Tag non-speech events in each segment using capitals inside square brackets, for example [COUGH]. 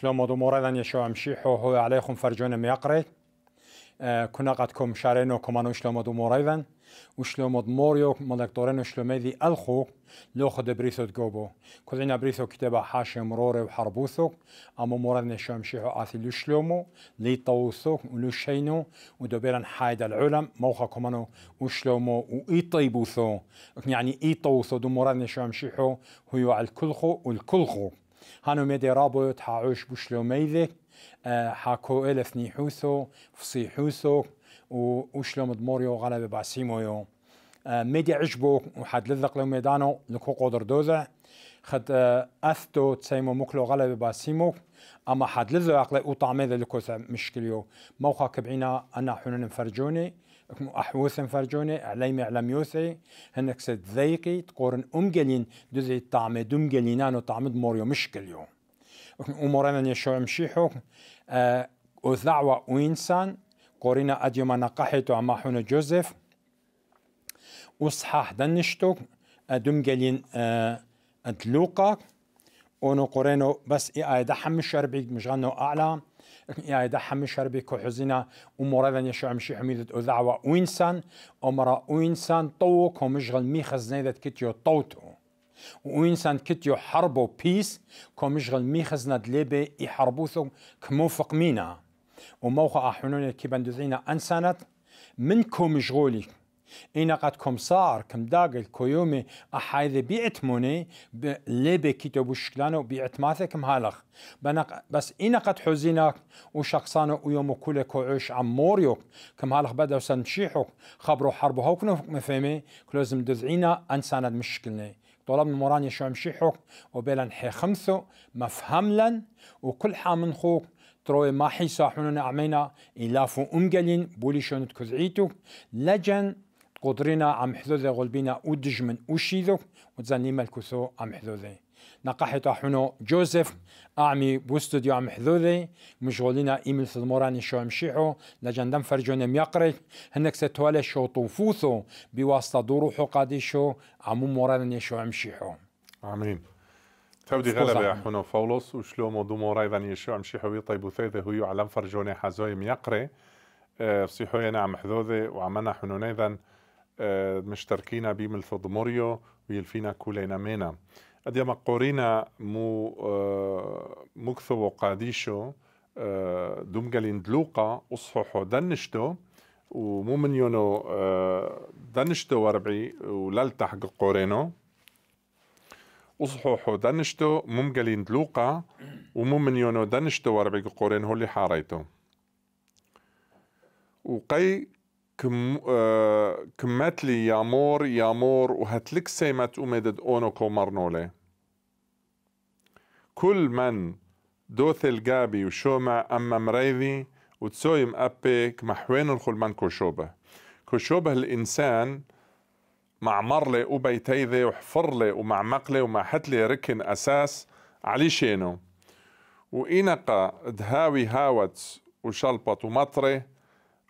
شلون شلوم ودمورا لن يشو امشي هو هو عليكم فرجون ميقري آه، كنا قد كم شارينو كمانو شلون شلوم دمورا وشلوم دموريو ملك دورينو شلون ميدي الخو لو خد بريسو تقوبو كلنا عنا بريسو كتابة حاشم روري وحربوثو أما مورا يشو امشي هو آثي لو شلومو لي طوسو ولو شينو ودوبيرا حايد العلم موخا كمانو وشلومو وإي طيبوثو يعني إي طوسو طوثو دمورا لن يشوع مشيحو هو على الكلخو والكلخو هانو مدي رابط هعوش بوشلو ميذك هاكوئل آه، اثني حوثو فصي حوثو وشلو مدموريو غلبة باسيمويو آه، ميدي عجبو وحد لذق لو ميدانو لكو قدر دوزع خد آه، أثتو تسيمو مكلو غلبة باسيمو أما حد لذق لو طعمي ذا ذلكو مشكليو موخا كبعينا أنا حنون فرجوني أحوث فرجوني عليم علم يوسي هنك ستذيقي تقورن أمجلين دزي الطعم جلينان وطعم موريو مشكل يوم أمورنا نشو أمشيحو أه وذعوة وينسان قورنا أديما نقحتو عما حون جوزيف وصحاح دنشتو آه، دمجلين أه أدلوقا ونقورينو بس إيه آيدا حمش أربعي مش غنو أعلى يا ده حم شربي كحزينة ومرة ذن يشعم شي حميدة أذعوة وإنسان أمرا وإنسان طوك ومشغل ميخز نيدة كتيو طوتو وإنسان كتيو حربو بيس كمشغل ميخز ند ليبي يحربوثو كموفق مينا وموخ أحنون كيبان دوزينا أنسانت من كومشغولي اینا قد کمسار کم داگل کویوم احایده بیعت مونه لبه کیتو بشکلان و بیعت اتماثه کم هالخ بس اینا قد حزیناک و شخصان و یوم کل کوعش عموریو کم هالخ بدا سنشیحوک خبر و حرب هاو کنو مفهمه کلوزم دذعینا انساند مشکلنه طلبنا موراني شو مشيحوك وبيلن حي خمثو مفهم لن وكل حامن خوك تروي ما حي صاحبنا إلا إلافو أمجلين بولي شونت كزعيتو لجن قدرنا عم حذوذة غلبينا ودج من أشيذو وتزني ملكوثو عم حذوذة نقاحي حنو جوزيف أعمي بوستوديو عم حذوذي مشغولينا إيميل في الموران شو مشيحو لجان دم فرجون ميقري هنك ستوالي شو طوفوثو بواسطة دروحو شو عمو موران شو مشيحو آمين تودي غلبة يا حنو فولوس وشلومو دو موراي ذن يشو مشيحو يطيبو ثيذي هو علم فرجوني حزوي ميقري أه صيحو ينا عم حذوذي وعمنا حنوني ذن آه، مشتركين بيم الفضموريو ويلفينا كولينا مينا أدي مقورينا مو آه، مكثو وقاديشو آه، دمجلين دلوقا أصححو دنشتو ومو من يونو دنشتو وربعي وللتح قورينو أصححو دنشتو ممجلين دلوقا ومو من يونو دنشتو وربعي قورين اللي حاريتو وقي كم آه كمتلي يامور يامور وهتلك سيمت أمدد أونو كومرنولي كل من دوثل جابي وشومع أما مريذي وتسويم أبي الخل من كوشوبة كوشوبة كوشوبة الإنسان مع مرلي وبيتيذي وحفرلي ومع مقلي لي حتلي ركن أساس علي شينو وإنقا دهاوي هاوت وشلبط ومطري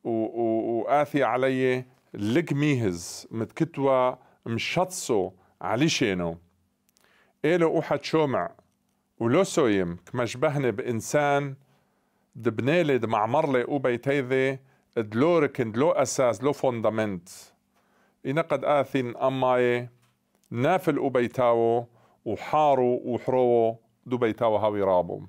وقاثي علي لقميهز ميهز متكتوى مشطسو علي شينو إلو أحد شومع ولو سويم كما شبهني بإنسان دبنالي دمعمرلي وبيتيذي دلو ركن دلو أساس لو فوندامنت قد آثين أماي نافل وبيتاو وحارو وحروو دبيتاو هاوي رابو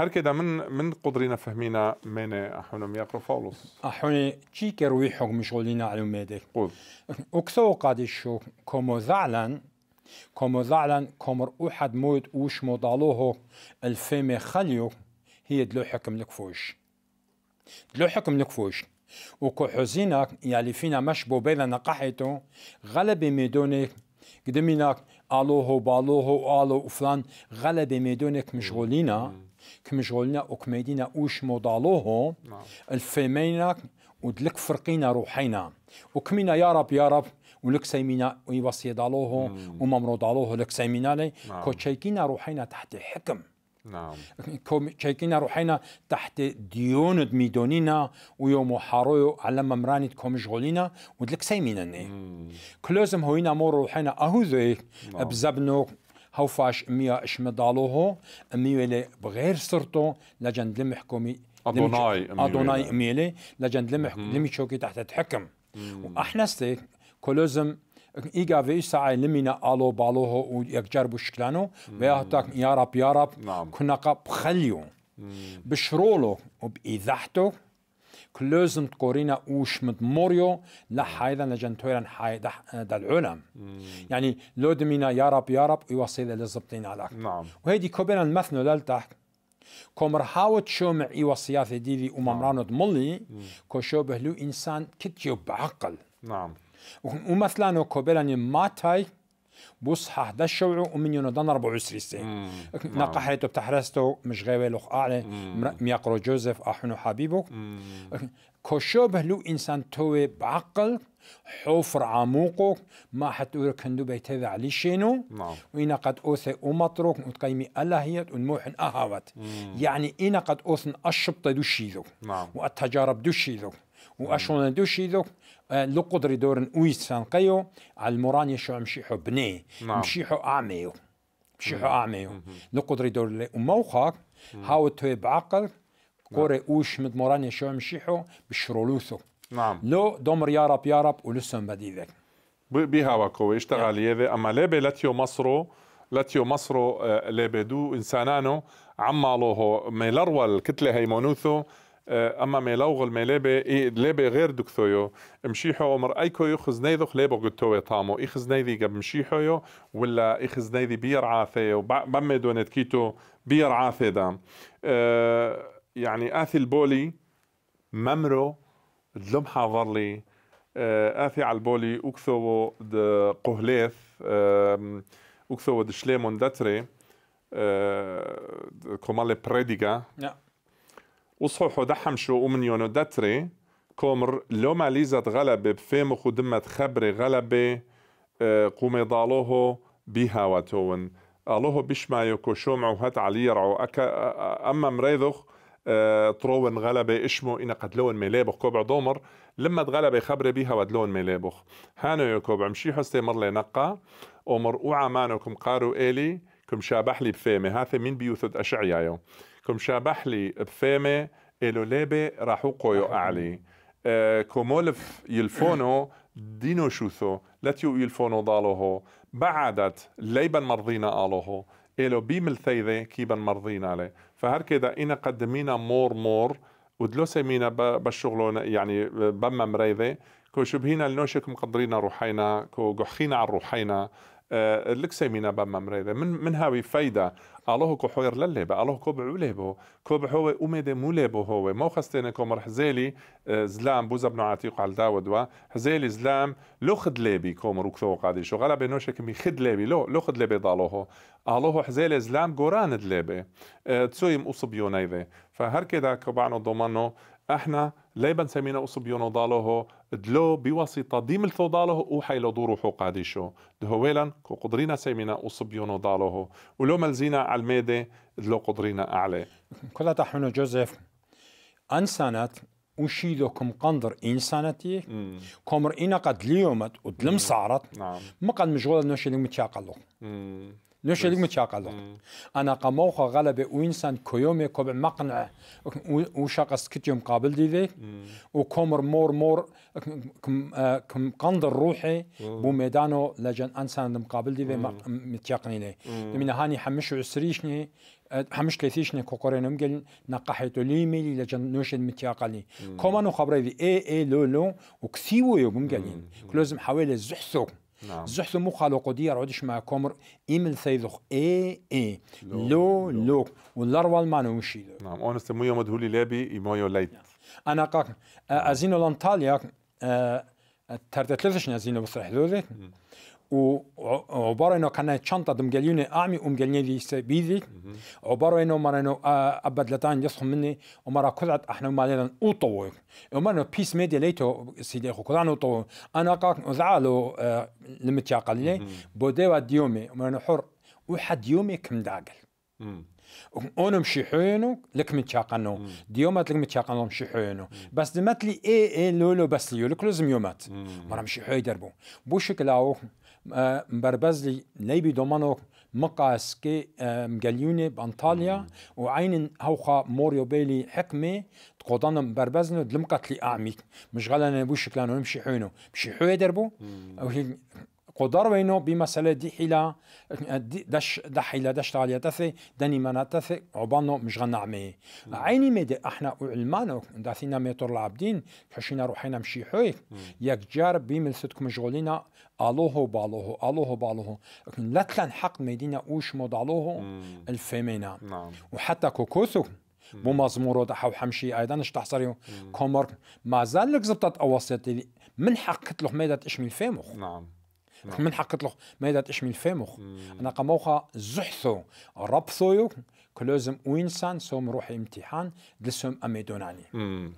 هر كده من من قدرینە فەهمینە منێ ئەحونم یاقڕ فاڵوس ئەحونێ چی کەڕووی حکمشۆلینە اكثر قد شو و زعلان كومو زعلان و حەد موت وش خليو هي دلو حكم لك فوش دلو حكم لك فوش وكو حزينك يعني فينا مش بوبيلا نقحيتو غلب ميدوني قدمينا الوهو بالوهو الو وفلان غلب ميدونك مشغولينا كمجغولنا وكمدينا وش مضالوه نعم. الفيمينا ودلك فرقينا روحينا وكمينا يا رب يا رب ولك سيمينا ويوصي دالوه وممرو دالوه لك سيمينا لي نعم. تشيكينا روحينا تحت حكم نعم كو تشيكينا روحينا تحت ديون ميدونينا ويوم حارو على ممرانة كومشغولينا ودلك سيمينا ني كلوزم هوينا مور روحينا أهو ذي نعم. بزبنو هوفاش ميا شمدالوهو ميلي بغير سرتو لجند دلم حكومي أدوناي أدوناي ميلي لجند دلم دلم شوكي تحت الحكم وأحنا ستي كولوزم إيجا في ساعة لمينا ألو بالوهو ويكجر بشكلانو ويهتاك يا رب يا رب نعم. كنا قب خليو بشرولو وبإذاحتو كلوزم تقورينا اوش مد موريو لحايدا لجنتويرا حايدا العلم يعني لو دمينا يا رب يا رب يوصل للزبطين على نعم وهيدي كوبينا المثنو لالتح كم رحاوت شو مع وصيات ديدي وممرانو كو شو بهلو انسان كتيو بعقل نعم ومثلا كوبيلاني ما تايك بوس حدا الشوع ومن ينضن 24 سنه نقا حيتو بتحرستو مش غيوه لوخ اعلى ميقرو جوزيف احنو حبيبو كوشو بهلو انسان توي بعقل حفر عموقه ما حتى كندو بيتذا علي شينو نعم. وإنا قد أوثي أمطروك وتقيمي ألهيت ونموحن أهوت يعني إنا قد أوثن أشبط دوشيذو نعم. وأتجارب دوشيذو واشون دوشيدوك اه، لو قدري دورن اويس سانقيو على المراني شو مشيحو بني مشيحو اعميو مشيحو اعميو لو قدري دور لي وموخاك هاو توي بعقل كوري نعم. اوش مد موراني شو مشيحو بشرولوثو نعم لو دومر يارب يارب ولسن بدي ذاك بها وكو اشتغل نعم. يذي اما ليبي لاتيو مصرو لاتيو مصرو اه، ليبي دو انسانانو عمالوهو ميلروا الكتله هي مونوثو آه، اما ميلوغ الميلابي إيه لابي غير دكتويو مشيحو عمر ايكو يخز نيذخ لابو قلتوي طامو يخز نيدي قبل مشيحو ولا يخز نيدي بير عاثيو بمي دونت كيتو بير عاثي دام أه يعني اثي البولي ممرو دلم حاضر لي آه، آثي على البولي أكثو قهليث أكثو داتري دتري آه، كمال بريديغا yeah. نعم. وصحوحو ومن يونو دتري كومر لوما ليزت غلبة بفيمخ ودمت خبري غلبة آه، قومي ضالوهو واتون ألوهو شو شومعو هات عليرعو أكا أما مريضوخ آه، تروون غلبة إشمو إنا قد لون ميلابخ كوبع دومر لما تغلب خبري بيها ودلون ميلابخ هانو يكوب عمشي حستي مر نقا ومر أوعى مانو قارو إلي كم شابح لي بفيمي هاثي من بيوثد يوم كم شابح لي بفامي إلو لابي راحو قويو أعلي آه كومولف يلفونو دينو شوثو لاتيو يلفونو ضالوهو بعدت ليبا مرضينا آلوهو إلو بيم الثيذة كيبا مرضينا لي فهر كده إنا قدمينا مور مور ودلو سمينا بالشغلون يعني بما مريضي كو شبهينا لنوشك مقدرين روحينا كو قحينا على روحينا آه، لكسيمينا بام با من من هاوي فايده الله كو حیر لله با الله كو بعوله آه، بو کو بحوه امید موله بو هو ما خستنا كو مرحزيلي زلام بوز ابن عتيق على داود و حزيلي زلام لو خد ليبي كو مرو مروكثو قادي شو غلا بينوش مي خد ليبي لو لو خد ليبي ضالوه الله حزيلي زلام قران ليبي آه، تسويم اصبيونيذه فهر كده كبعنو ضمانو احنا ليبا سمينا يونو ضالوه دلو بواسطة ديم ضاله وحيلو دورو قاديشو عديشو ويلا كو قدرينا سيمينا وصبيونو داله ولو ملزينا على الميدة دلو قدرينا أعلى كلا تحمل جوزيف أنسانات وشيدو كم قندر إنسانتي كومر إنا قد ليومت ودلم صارت نعم. ما قد نوشي لهم متشاقلو ليش يلقى متشاق على أنا قموخ غلب وإنسان كيومي كوب مقنع وشاق سكت يوم قابل دي ذي وكمر مور مور كم قند روحي بو ميدانو لجن إنسان مقابل دي ذي متيقني لي من هاني حمش عسريشني همش كثيش نه کوکره نمگل نقحت لی میلی لجن نوشن متیاقلی کمان خبره ای ای لو لو و کثیو یو بمگلین کلوزم حوالي زحثو نعم زحت موقع لقودية رودش مع كومر إيمل ثيذخ إي إي لو لو, لوك واللروة المانوشي نعم أنا استمو يوم دهولي لابي إيمويو ليت نعم. أنا قاك أزينو لانتاليا تردت لذش نزينو نعم، بصرح ذوذت و عباره انه كان چنطه دم گلیونه اعمی ام گلیونه دی سی عباره انه مر انه ابد لتان یسخ مني و مر احنا مالنا او تو و مر پیس میدی لیتو سی دی خو انا قا زالو لمتیا قلی بودی و دیومی مر انه حر و حد یومی کم داگل مشي حينو لك متشاقنو ديومات لك متشاقنو مشي حينو بس دمتلي لي اي اي لولو بس ليو لك يومات مرا مشي حي دربو بوشك شكلاو بربزلي نيبي دومانوك مقاس كي مجليوني بانطاليا وعين هوخا موريو بيلي حكمه تقودان بربزنو دلمقات لي أعمي مش غلا انا بوش كلانو مشي حينو مشي حوي دربو قدر وينو بمسألة دي حيلة دش دحيلة دش تعالية تثي دني منا تثي عبانو مش عمي عيني مدي احنا علمانو داثينا ميتور العابدين كشينا روحينا مشي حوي يكجار جار مشغولينا الوه بالوه الوه بالوه لكن لا تلان حق مدينة اوش مضالوه الفيمينا نعم. وحتى كوكوثو مو مزمورو حو حمشي ايضا اش تحصريو كومر ما زال لك زبطت اوسط من حق كتلو ميدات اشمي فيمو نعم نعم. من ما يدات اش من فيموخ أنا قموخا زحثو ربثو كلوزم وينسان سوم روحي امتحان دلسوم أميدوناني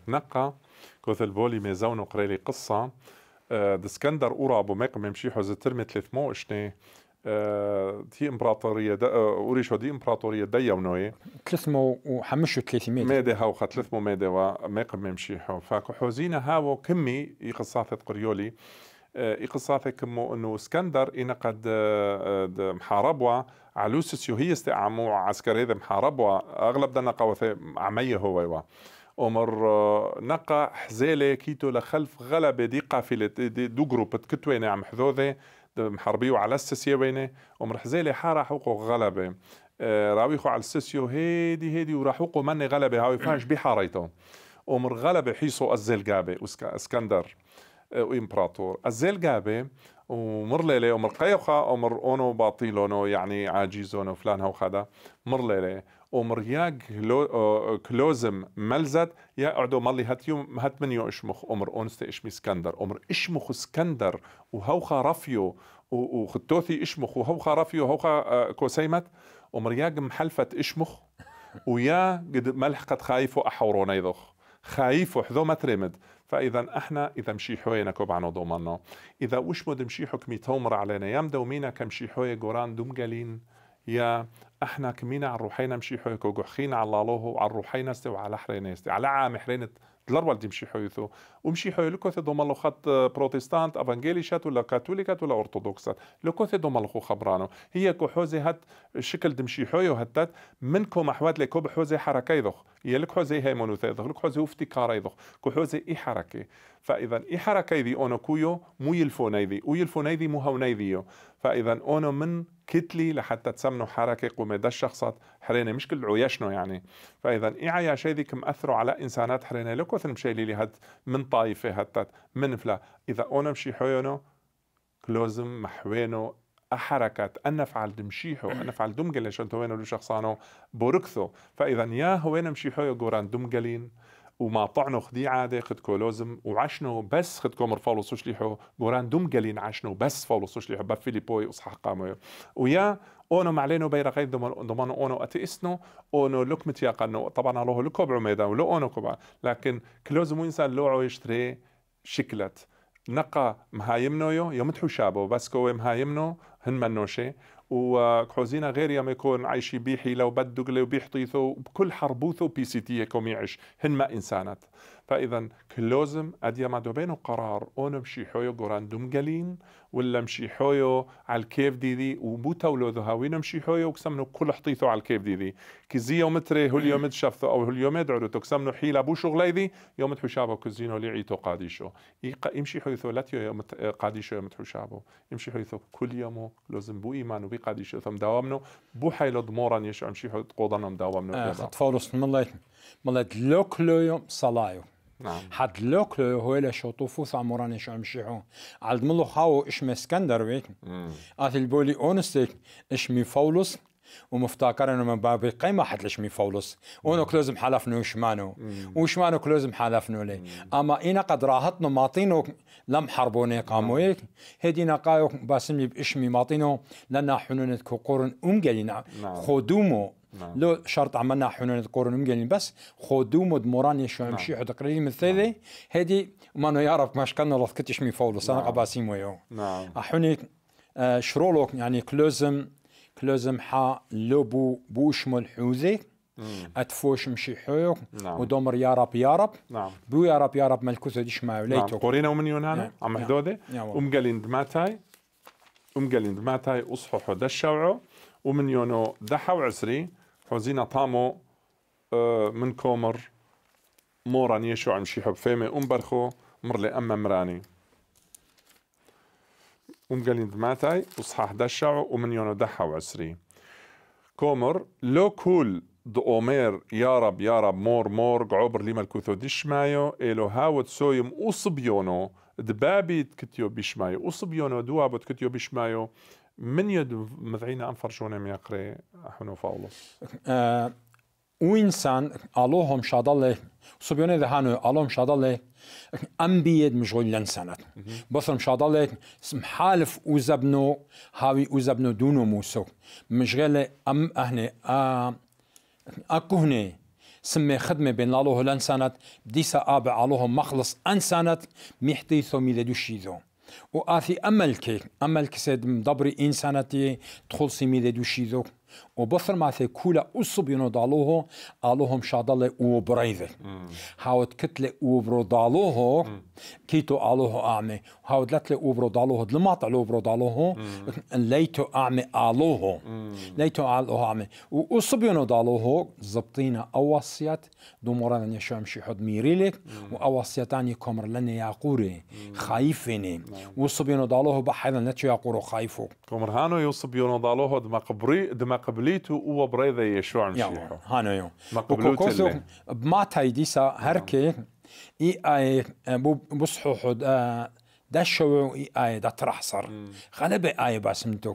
نقا كوث البولي ميزون وقريلي قصة آه، دسكندر أورا أبو ميق ممشي حوز ترمي مو إشني تي آه، امبراطوريه آه، اوريشو دي امبراطوريه دا يونوي 335 ميدي هاو مو ميدي وميق ممشي حو فاكو حوزينا هاو كمي يقصاثت قريولي آه، إقصافة كمو أنه اسكندر قد آه، آه، محاربوا علوسس هي استعموا عسكري ذا محاربوا أغلب دنا قوثي عميه هو يوا أمر نقا حزيلة كيتو لخلف غلبة دي قافلة دي دو جروب تكتويني عم حذوذة محربيو على السسية وينة أمر حزيلة حارة حقوق غلبة راويخو على السسيو هيدي هيدي وراحوقو مني غلبة هاوي فاش بحاريتو أمر غلبة حيصو الزلقابة اسكندر وامبراطور الزيل قابه ومر ليلة ومر قيوخا ومر اونو باطيلونو يعني عاجيزونو فلان هو خدا مر ليلة ومر يا كلوزم ملزت يا اعدو مالي هات يوم هات منيو اشمخ امر اونستي اشمي اسكندر امر اشمخ اسكندر وهوخا رفيو وختوثي اشمخ وهوخا رفيو هوخا آه، كوسيمت ومر يا محلفت اشمخ ويا قد ملحقت خايف خايفو يضخ خايف وحذو ما ترمد فاذا احنا اذا مشي حوينا كوب عنو ضمنا اذا وش مد مشي حكمي تومر علينا يام دومينا كمشي حوي قران دوم قالين يا احنا كمينا على روحينا مشي حوي كوغخين على الله على روحينا استوى على حرينا استوى على عام حرينة الاربعه اللي مشي حيثو ومشي حيو لكوثي دو لو خط آه، بروتستانت افانجيليشات ولا كاثوليكات ولا ارثوذكسات لكوثي دو لو خبرانو هي كو حوزي هات شكل دمشي حيو هتات منكم احوات لكو بحوزي حركه يضخ هي لك حوزي هي مونوثا يضخ لك حوزي افتكار يضخ حوزي اي حركه فاذا اي حركه يدي اونو كويو مو يلفونيدي ويلفونيدي مو هونيديو فاذا اونو من كتلي لحتى تسمنوا حركه قوميدا الشخصات حريني مش كل عياشنو يعني فاذا اي عياش هذيك مأثروا على انسانات حرينه لكو مثل مشي لي هاد من طايفه هاد من فلا اذا انا مشي حيونه كلوزم محوينو احركات أن فعل دمشيحو أن فعل دمجل شنتوينو لو شخصانو بوركثو فإذا يا هوين مشيحو جوران دمجلين وما طعنو خدي عادي خدكو لازم وعشنو بس خدكو مرفالو سوشليحو جوران دمجلين عشنو بس فولو سوشليحو بفيلي بوي قامو ويا اونو معلينو بيرا غير ضمانو اونو اتي اسنو اونو لكمة يقنو طبعا الله لو بعميدا ميدا ولو اونو كوبع لكن كلوز مو انسان لوعو يشتري شكلت نقا مهايمنو يو تحو شابو بس كو مهايمنو هن منوشي وكوزينا غير يوم يكون عايشي بيحي لو بدو قلي وبيحطيثو بكل حربوثو بي سي تي كوم يعيش هن ما انسانات فاذا كلوزم اديا ما دوبينو قرار اون مشي حويو غراندوم جالين ولا مشي حويو على الكيف دي دي وبوتا ولو وين مشي حويو وكسمنو كل حطيثو على الكيف دي ديدي كي يوم تري هول يوم شفته او هول يوم دعرو تكسمنو حيلا بو شغل ايدي يوم تحشابو كزينو عيتو قاديشو يمشي حويثو لاتيو يوم قاديشو يوم تحشابو يمشي حويثو كل يوم لازم بو ايمانو بي قاديشو ثم داومنو بو حيلو دموران يشو مشي حويث قوضانو مداومنو آه ملايت ملايت لو لوكلو يوم صلايو نعم حد لوك هو لا شوطوفو ثاموران اش مشيحو عالد ملو خاو اش مسكندر ويك اث البولي اونستيك اش مي فولوس ومفتكر انه من باب قيمة حد ليش مي فولوس اونو كلوزم حلفنو وشمانو وشمانو كلوزم حلفنو لي اما اينا قد راهطنو ماطينو لم حربوني قامويك نعم. هدينا قايو باسمي باشمي ماطينو لنا حنونة كقرن امجلينا نعم. خدومو نعم. لو شرط عملنا حنون ذكورن مجانين بس مد موراني نعم. شو همشي حد قليل من الثالي نعم. هدي ما نو يعرف ماش كان الله كتش مي فولو سنة قباسيم ويو أحوني آه، شرولوك يعني كلوزم كلوزم حا لبو بوش ملحوزي اتفوش مشي حيوك نعم. ودمر يا رب يا رب نعم. بو يا رب يا رب ملكوثة ديش ما وليتو نعم. قرينا ومن يونانا نعم. عم حدودة نعم. ام قلين دماتاي ام قلين دماتاي اصححو دشوعو ومن يونو دحو عسري حوزينا طامو اه، من كومر موران يشو عم شيحب فيمي أمبرخو مرلي اما مراني ام قالين دماتاي وصحاح دشعو ومن يونو دحا عسري كومر لو كول دو اومير يا رب يا رب مور مور لي ملكوثو ديش مايو الو هاوت سويم وصبيونو دبابي تكتيو بشمايو وصبيونو دوابو تكتيو مايو من يد مذعينا ام من ميقري حنو فاولوس أه، او انسان الوهم شادله سبيونه دهانو الوهم شادله ام بيد مشغول لنسانات بصرم شادله حالف وزبنو هاوي وزبنو دونو موسو مشغل ام اهني اكهني سمي خدمة بين الله لنسانات ديسا ابع الوهم مخلص انسانات محتيثو ميلدو شيذو وآثي آثی عمل که عمل که سد دبری انسانتی تخلصی میده دوشیدو او و بفرماثي كولا أصب ينو دالوه آلوهم شادله او برايذي هاوت كتله او برو دالوه كيتو آلوهو أعمي هاوت لتله او برو دالوه دلماط طلو برو دالوه ليتو أعمي آلوهو ليتو آلوهو أعمي او أصب ينو دالوهو زبطينا اوصيات دو مران نشام شي حد ميريلك و أواسياتاني كومر لن يعقوري خايفني او نعم. أصب ينو دالوهو بحيلا نتشو ياقورو خايفو كمر هانو يصب ينو دالوهو دمقبري دمق مقبليته هو بريضة يشوع المسيح هانو يو ما قبلوت بما تايديسا هركي اي اي بصحوحو صحوح آه، دا شو اي اي دا ترحصر غالبا اي باسمتو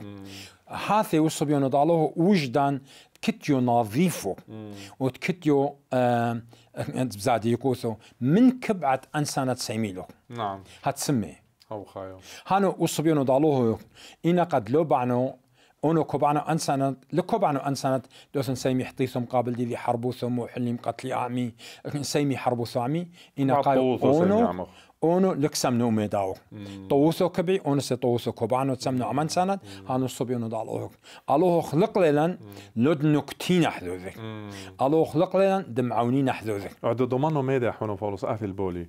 هاثي وصبيو نضالوه وجدان كتيو نظيفو وكتيو آه بزادي يقوثو من كبعة أنسانة سيميلو نعم هتسمي أو خايو هانو وصبيو نضالوه إنا قد لو بعنو اونو كوبانو انسانت لكوبانو انسانت دوسن سيمي حطيثم قابل ديلي حربوثم وحليم قتلي اعمي سيمي حربوثو عمي انا قال اونو اونو لك سمنو ميداو طوثو كبي اونو سي طوثو كوبانو تسمنو عمان سنت هانو صبي اونو دال اوهك الو خلق ليلن لود نكتين حذوذك الو خلق ليلن دمعونين حذوذك عدو ضمانو ميدا حونو فولوس اهل البولي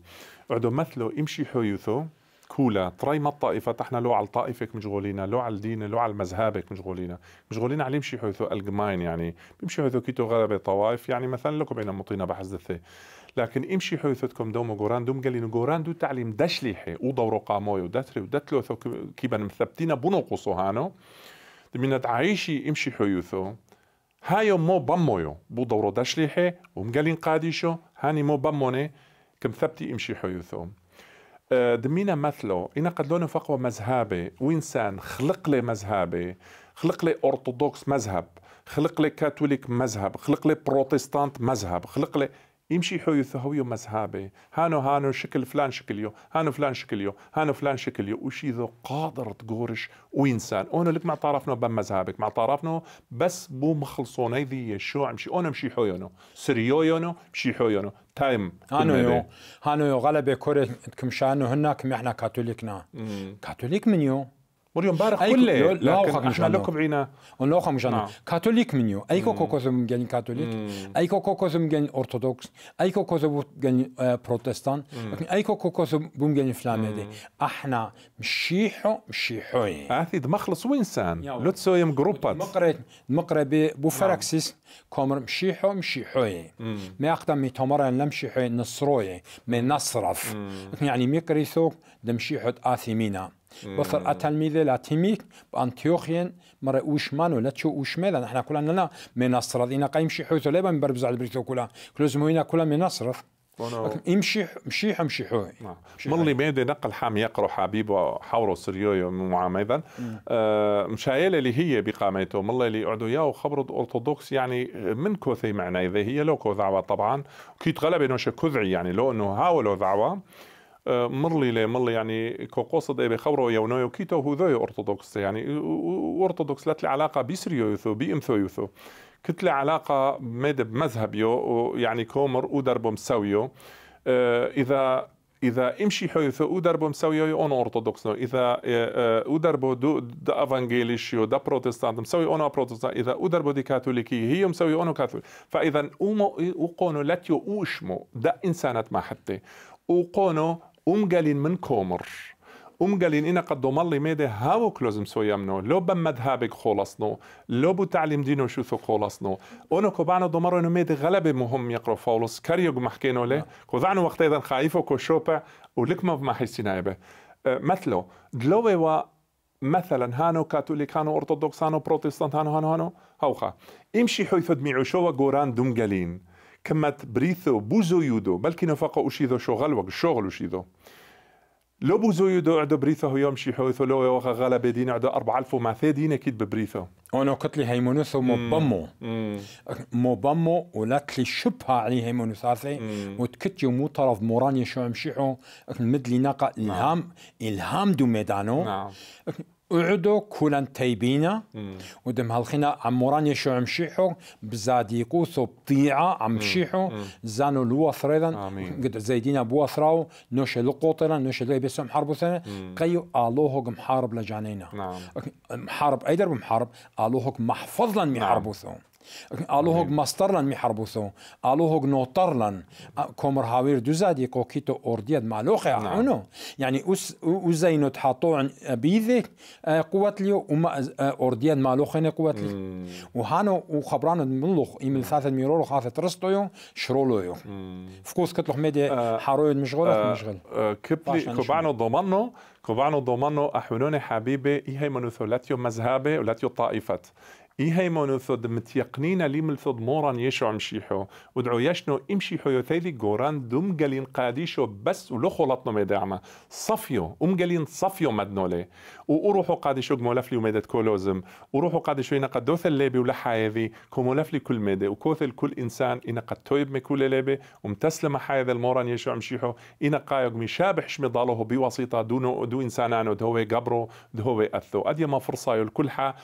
عدو مثلو امشي حيوثو كولا تري ما الطائفه تحنا لو على طائفك مشغولين لو على الدين لو على مذهبك مشغولين مشغولين على يمشي حيث الجماين يعني بيمشي حيث كيتو غلبة طوائف يعني مثلا لكم بين مطينا بحز الثي لكن امشي حيثتكم دوم غوران دوم قالين غوران دو تعليم دشليحي ودورو قاموي ودتري ودتلوثو كيبان مثبتين بنوقصو هانو من تعيشي امشي حيوثو هايو مو بمويو بو دورو دشليحي ومقالين قاديشو هاني مو بموني كم ثبتي امشي حيوثو أه، دمينا مثله إنا قد لونه فقوة مذهبي وإنسان خلق لي مذهبي خلق لي أرثوذكس مذهب خلق لي كاثوليك مذهب خلق لي بروتستانت مذهب خلق لي يمشي حيو ثهويو مذهبي هانو هانو شكل فلان شكل يو هانو فلان شكل يو هانو فلان شكل يو وشي ذو قادر تقورش وإنسان أنا لك مع طرفنا بمذهبك مع طرفنا بس بو مخلصون هذي شو عمشي أنا مشي سريو يونو مشي حيونو تايم هانويو هانويو غلبة كرة كمشانو هناك كم احنا كاثوليكنا كاثوليك منيو وريو مبارك كله مش احنا لكم عينا مش مجانا نعم. كاثوليك منيو ايكو كوكوزم جاني كاثوليك ايكو كوكوزم جاني ارثوذكس آه، ايكو كوكوزم جاني بروتستان لكن ايكو كوكوزم بوم جاني فلامدي احنا مشيحو مشيحوي اثي دمخلص لو لوتسو يم جروبات مقري مقري بو نعم. كومر مشيحو مشيحوي ما اقدم مي ان لمشيحوي نصروي من نصرف يعني ميكريثوك دمشيحو اثيمينا وفرقه التلميذ لاتيميك بانتيوخين مرة وشمان ولا تشو اوشمادا نحن كلنا لنا من نصر قايم شي حوث لبا من بربز على بريتو كلها كلهم مهينا كلها من نصر امشي امشي امشي حوي ملي بيدي نقل حام يقرو حبيب وحورو سريو معام ايضا مشايلة مشايل اللي هي بقامته ملي اللي اعدو ياو خبرد ارثوذكس يعني من كوثي معنى اذا هي لو كو دعوه طبعا كي تغلب انه شكوذعي يعني لو انه هاولو دعوه مرلي لي مرلي يعني كوقوصد يا خبرو يونو كيتو ذوي ارثوذكس يعني ارثوذكس تلي علاقه بسريو يوثو بامثو يثو كتلة علاقة مد مذهبيو يعني كومر ودربو مسويو آه، إذا إذا امشي حيث ودربو مسويو أون أرثوذكس إذا آه، آه، ودربو دو دا أفانجيليشيو دا بروتستانت مسوي أون بروتستانت إذا ودربو دي كاثوليكي هي مسوي أون كاثوليك فإذا أمو وقونو لاتيو أوشمو دا إنسانات ما حتى وقونو umgalin min komer umgalin ina qad domalli mede havok lozim sojamno lo bam madhabek kholasno lo bu ta'lim dino shuthu kholasno ono ko bano domaro no mede galabe muhum yaqra faulus karyog mahkeno le ko dano waqt aidan khaifo ko shopa ولكما ما حسينا به مثله دلوه مثلا هانو كاثوليكانو ارثوذكسانو بروتستانت هانو هانو هانو هوخا امشي حيث دميعو شو جوران دمقلين كمت بريثو بوزو يودو بلكي نفقه أشيدو شغل وقت شغل أشيدو لو بوزو يودو عدو بريثه يوم شي حوثو لو يوغا غالا بدين عدو أربع ألف وما دين أكيد ببريثه أنا قلت لي هيمونوثو مبمو مبمو ولات لي شبها علي هيمونوثاثي وتكتيو مو طرف موراني شو يمشيحو مدلي ناقة الهام الهام دو ميدانو نعم اعدو كولان تايبينا ودم هالخنا شيحو يشو عمشيحو بزاديقو عم شيحو زانو لو فريدا قد زايدين بو ثراو نوش لقوطنا نوش اللي بسم حرب ثانا قيو الوهوك محارب لجانينا نعم. نعم. محارب ايدر محارب الوهوك محفظ لن محاربو ثوم الو هوگ مسترلن میحربوثو الو هوغ نوترلان كومر هاوير دوزادي كوكيتو اورديد مالوخي عونو يعني اس وزينو تحطو عن بيذك قوات ليو وما اورديد مالوخين قوات ليو وهانو وخبران ملوخ ايميل ثلاثة ميرورو خاثة ترستويو شرولويو فكوس كتلوخ ميدي حاروي مشغول مشغول كبلي كوبانو ضمانو كوبانو ضمانو احولوني حبيبي هي منو ثولاتيو مذهبي ولاتيو طائفة إيهيمون ثود متيقنين لي من ثود موران يشو مشيحو ودعو يشنو امشيحو يثيلي قوران دوم قالين قاديشو بس ولو خلطنو ميداعما صفيو ام قالين صفيو مدنولي وروحو قاديشو قمولفلي وميدت كولوزم وروحو قاديشو ينقى دوث الليبي ولا حايذي كمولفلي كل ميدة وكوثل كل إنسان ينقى تويب مكول الليبي ومتسلم حايذ الموران يشو مشيحو ينقى يقمي شابحش مضالوه بواسطة دونو دو إنسانانو دهوي قبرو دهوه أثو أديما فرصة يلكلها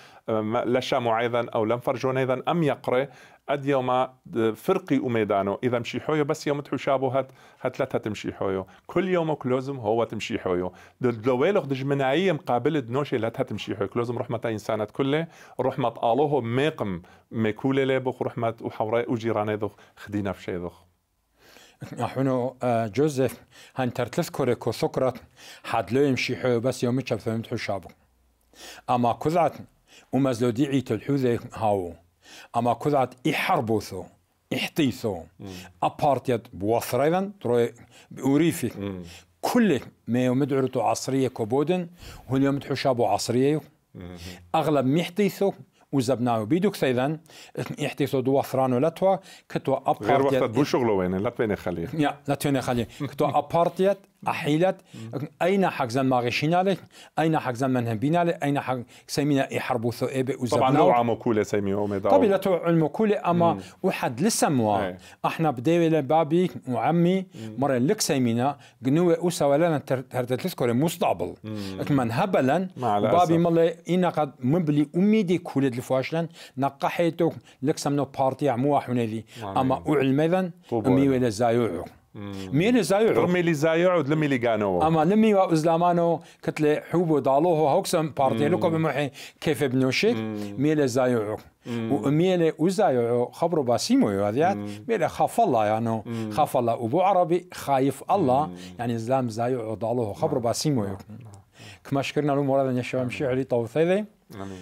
لشا معين إذا أو لم فرجون إذا أم يقرأ قد يوم فرقي وميدانو إذا مشي حويو بس يوم تحشابو هات هات لا تمشي حويو كل يوم كلوزم هو تمشي حويو دويلو دج منعية مقابل دنوشي لا تمشي حويو كلوزم رحمة إنسانات كله رحمة آلوه ميقم ميكولي لابخ رحمة وحوراء وجيراني ذوخ خدينا في شي ذوخ نحن آه، جوزيف هن ترتذكر كو سقراط حد لو يمشي حيو بس يوم تشفهمت حشابه اما كذعت ومازلو ديعيت الحوذي هاو اما احربوثو احتيثو يحتيثو ابارتيت بوثريفن تروي بوريفي كل ما مدعرتو عصريه كوبودن هون يوم تحشابو عصريه اغلب محتيثو وزبناو بيدوك سيدا يحتيثو دو وثرانو لتوا كتوا ابارتيت غير وقت بو شغلو وين لا تبين خليه يا لا تبين خليه [LAUGHS] كتوا ابارتيت أحيلت أين حكزن ماغشينا لك أين حكزن من بينا لك أين حق سيمينا إحربو ثؤيب طبعا نوع مكولة سيمي أوميدا طبعا لا المقولة أما وحد لسموا إيه. احنا بديوي لبابي وعمي مرة لك سيمينا قنوة أوسا ولا هردت لسكور مستقبل من هبلا بابي مالي إنا قد مبلي امي دي كولة الفاشلن نقحيتك لك سمنو بارتي عمو أحوني لي أما أعلمذن أمي ولا زايوعك مين زايع رمي لي زايع ولمي لي قانو اما لمي وزلامانو كتله حوبو دالوه هوكسم بارتي لوكو بمحي كيف بنوشي مين زايع ومين وزايع خبرو باسيمو يوديات مين خاف الله يعني خاف الله ابو عربي خايف الله يعني زلام زايع دالوه خبرو نعم. باسيمو نعم. كما شكرنا له مراد ان يشوام نعم. شعري طوثيدي امين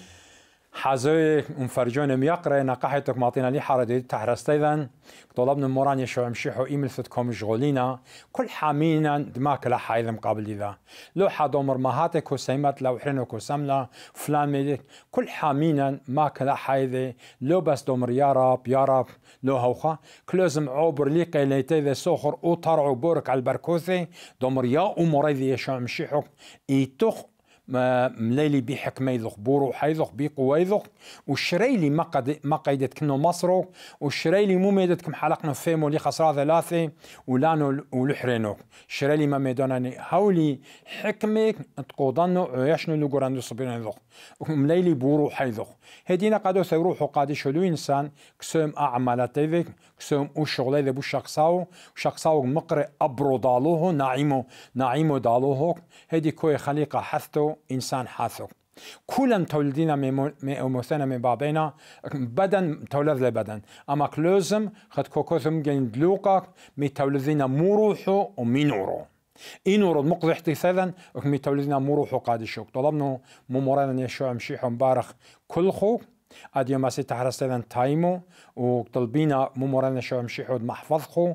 حزوي ام فرجون يقرا نقحتك معطينا لي حاره دي تحرست ايضا طلبنا موران يشو امشيحو ايمل فتكم مشغولينا كل حامينا دماك لا حايل مقابل اذا لو ما هاتك وسيمت لو حنك كوسملا فلان ميلك كل حامينا ماك لا حايل لو بس دومر يا رب يا رب لو هوخا كلوزم عبر لي قيليتي ذا سوخر او طرعو بورك على البركوثي دومر يا امور ذي يشو اي ايتوخ مليلي بي يذوق بورو حيذخ بي وشري لي ما قيدت كنو مصرو لي مو ميدت كم حلقنا فيمو لي خسرا ثلاثة ولانو ولحرينو لي ما ميدوناني هولي حكمك تقودانو عيشنو لو قراندو صبيرين يذوق مليلي بورو حيذوق هدينا قادو ثروحو قادي شلو إنسان كسوم أعمالاتي ذك كسوم او شغلي ذبو شخصاو شخصاو مقري أبرو دالوهو نعيمو نعيمو دالوهو هدي كوي خليقة حثتو انسان حاثو كلن تولدينا مي أموثنا من بابينا بدن تولد لبدن أما كلوزم خد كوكوثم جين دلوقا مي تولدينا مروحو ومي نورو إن ورد مقضي احتثالا أكمي تولدنا مروحو قادشوك طلبنا ممورانا يشوع مشيحو مبارخ كل خوك أديو ما ستحرستنا تايمو وطلبينا ممورانا شو مشيحو محفظخو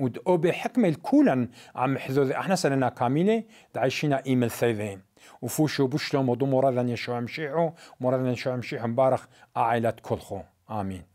ودقو بحكم الكولن عم حذوذ احنا سلنا كاملة دعيشينا إيميل ثيذين وفوشو بشلم مدو و یشوع مشیعو مرذن مبارخ اعیلت کلخو خو